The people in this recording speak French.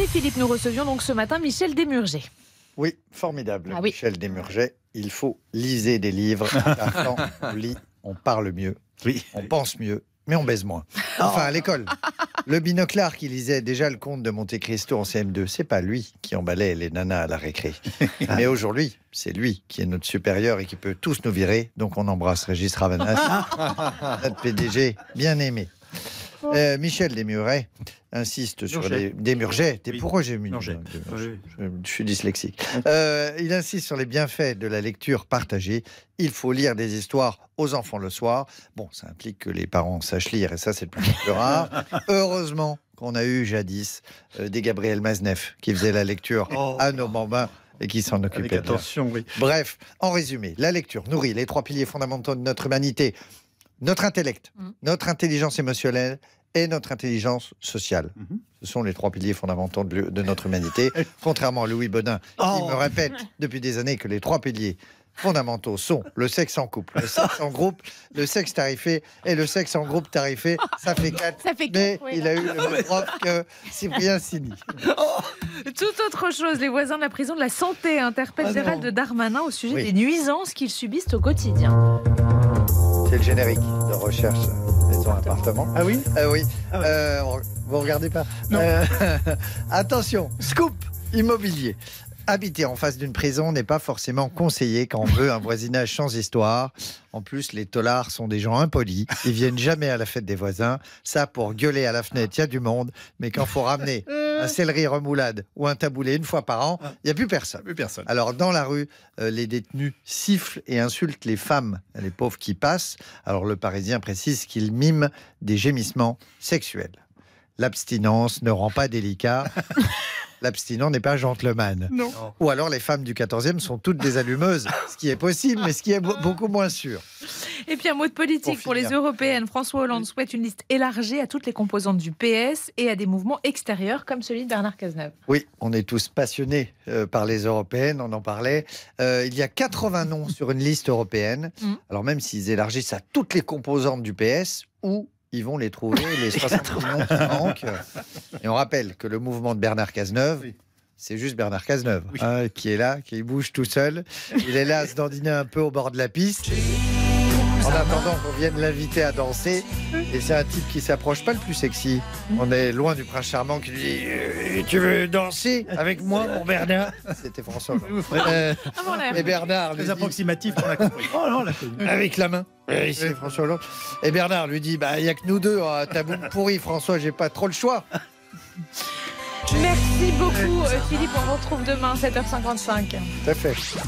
Et Philippe, nous recevions donc ce matin Michel Desmurgés. Oui, formidable. Ah Michel Desmurgés, il faut liser des livres. on lit, on parle mieux, oui. on pense mieux, mais on baise moins. Enfin, à l'école. Le binoclard qui lisait déjà le conte de Monte Cristo en CM2, c'est pas lui qui emballait les nanas à la récré. Mais aujourd'hui, c'est lui qui est notre supérieur et qui peut tous nous virer. Donc on embrasse Régis Ravanas, notre PDG bien aimé. Euh, Michel Desmurets insiste sur les Des j'ai euh, Je, suis dyslexique. Euh, il insiste sur les bienfaits de la lecture partagée. Il faut lire des histoires aux enfants le soir. Bon, ça implique que les parents sachent lire, et ça, c'est le plus rare. Heureusement qu'on a eu jadis des Gabriel Mazneff qui faisait la lecture oh. à nos bambins et qui s'en occupait. attention, Bref, en résumé, la lecture nourrit les trois piliers fondamentaux de notre humanité notre intellect, mm. notre intelligence émotionnelle et notre intelligence sociale. Mhm. Ce sont les trois piliers fondamentaux de, notre humanité. Contrairement à Louis Bonin, qui oh. me répète depuis des années que les trois piliers fondamentaux sont le sexe en couple, le sexe en groupe, le sexe tarifé et le sexe en groupe tarifé. Ça fait quatre. mais il a eu le même prof que Cyprien Sini. Oh. Tout autre chose, les voisins de la prison de la santé interpellent ah Gérald Darmanin au sujet des nuisances qu'ils subissent au quotidien. C'est le générique de recherche appartement Ah oui Ah oui. Ah euh, vous regardez pas. Euh, attention, scoop immobilier habiter en face d'une prison n'est pas forcément conseillé quand on veut un voisinage sans histoire. En plus, les tolards sont des gens impolis. Ils viennent jamais à la fête des voisins. Ça, pour gueuler à la fenêtre, il y a du monde. Mais quand faut ramener un céleri remoulade ou un taboulé une fois par an, il n'y a plus personne. plus personne. Alors, dans la rue, euh, les détenus sifflent et insultent les femmes, les pauvres qui passent. Alors, le Parisien précise qu'il mime des gémissements sexuels. L'abstinence ne rend pas délicat l'abstinent n'est pas gentleman. Ou alors les femmes du 14e sont toutes des allumeuses, ce qui est possible, mais ce qui est beaucoup moins sûr. Et puis un mot de politique pour, les européennes. François Hollande souhaite une liste élargie à toutes les composantes du PS et à des mouvements extérieurs comme celui de Bernard Cazeneuve. Oui, on est tous passionnés euh, par les européennes, on en parlait. Euh, il y a 80 noms sur une liste européenne. Mm. Alors même s'ils élargissent à toutes les composantes du PS, ou ils vont les trouver, les 60 millions qui manquent. Et on rappelle que le mouvement de Bernard Cazeneuve, C'est juste Bernard Cazeneuve hein, qui est là, qui bouge tout seul. Il est là à se dandiner un peu au bord de la piste. En attendant qu'on vienne l'inviter à danser, et c'est un type qui s'approche pas le plus sexy. Mm. On est loin du prince charmant qui lui dit euh, Tu veux danser avec moi, mon Bernard C'était François. et euh, ah, Bernard. Les approximatif, on a oh, compris. avec la main. Et, François et Bernard lui dit Bah, il n'y a que nous deux, à hein, tabou pourri, François, j'ai pas trop le choix. Merci beaucoup, Philippe. On vous retrouve demain, 7h55. Tout fait.